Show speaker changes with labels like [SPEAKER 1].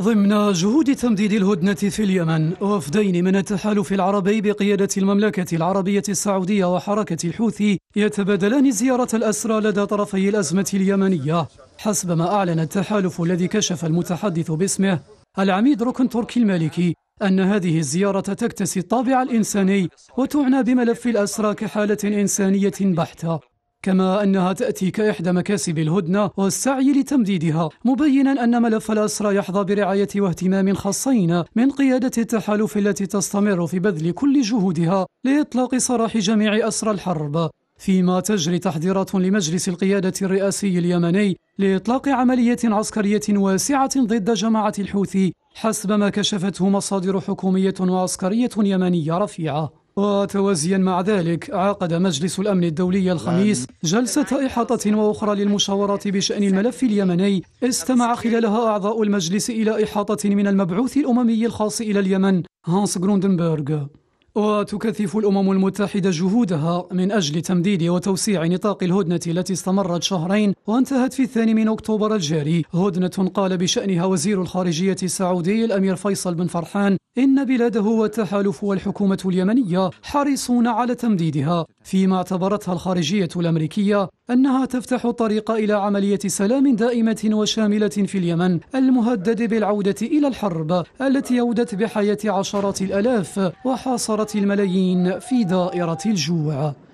[SPEAKER 1] ضمن جهود تمديد الهدنة في اليمن وفدين من التحالف العربي بقيادة المملكة العربية السعودية وحركة الحوثي يتبادلان زيارة الأسرى لدى طرفي الأزمة اليمنية حسب ما أعلن التحالف الذي كشف المتحدث باسمه العميد ركن تركي المالكي أن هذه الزيارة تكتسي الطابع الإنساني وتعنى بملف الأسرى كحالة إنسانية بحتة كما أنها تأتي كإحدى مكاسب الهدنة والسعي لتمديدها مبينا أن ملف الأسرى يحظى برعاية واهتمام خاصين من قيادة التحالف التي تستمر في بذل كل جهودها لإطلاق سراح جميع أسرى الحرب فيما تجري تحضيرات لمجلس القيادة الرئاسي اليمني لإطلاق عملية عسكرية واسعة ضد جماعة الحوثي حسب ما كشفته مصادر حكومية وعسكرية يمنية رفيعة وتوازيا مع ذلك عقد مجلس الأمن الدولي الخميس يعني. جلسة إحاطة وأخرى للمشاورات بشأن الملف اليمني استمع خلالها أعضاء المجلس إلى إحاطة من المبعوث الأممي الخاص إلى اليمن هانس جروندنبرغ وتكثف الأمم المتحدة جهودها من أجل تمديد وتوسيع نطاق الهدنة التي استمرت شهرين وانتهت في الثاني من أكتوبر الجاري هدنة قال بشأنها وزير الخارجية السعودي الأمير فيصل بن فرحان إن بلاده والتحالف والحكومة اليمنية حريصون على تمديدها فيما اعتبرتها الخارجية الأمريكية أنها تفتح الطريق إلى عملية سلام دائمة وشاملة في اليمن المهدد بالعودة إلى الحرب التي أودت بحياة عشرات الألاف وحاصرت الملايين في دائرة الجوع